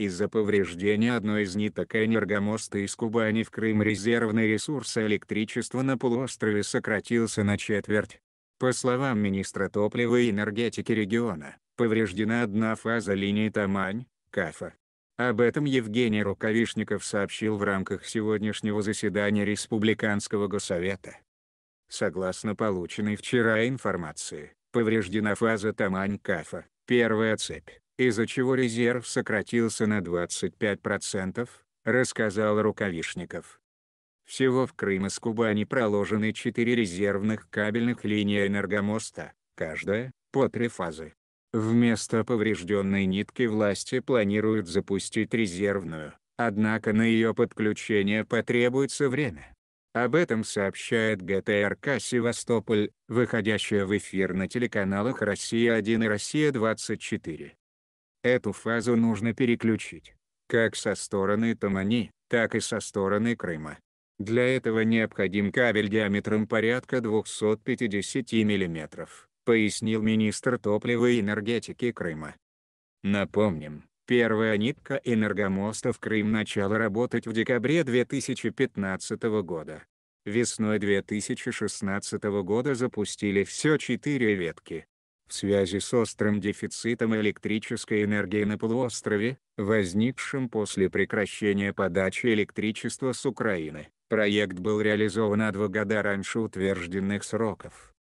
Из-за повреждения одной из ниток энергомоста из Кубани в Крым резервный ресурс электричества на полуострове сократился на четверть. По словам министра топлива и энергетики региона, повреждена одна фаза линии Тамань-Кафа. Об этом Евгений Рукавишников сообщил в рамках сегодняшнего заседания Республиканского Госсовета. Согласно полученной вчера информации, повреждена фаза Тамань-Кафа, первая цепь из-за чего резерв сократился на 25%, рассказал Рукавишников. Всего в Крым и с Кубани проложены 4 резервных кабельных линии энергомоста, каждая – по три фазы. Вместо поврежденной нитки власти планируют запустить резервную, однако на ее подключение потребуется время. Об этом сообщает ГТРК «Севастополь», выходящая в эфир на телеканалах «Россия-1» и «Россия-24». Эту фазу нужно переключить. Как со стороны Тамани, так и со стороны Крыма. Для этого необходим кабель диаметром порядка 250 мм, пояснил министр топлива и энергетики Крыма. Напомним, первая нитка энергомоста в Крым начала работать в декабре 2015 года. Весной 2016 года запустили все четыре ветки в связи с острым дефицитом электрической энергии на полуострове, возникшим после прекращения подачи электричества с Украины. Проект был реализован на два года раньше утвержденных сроков.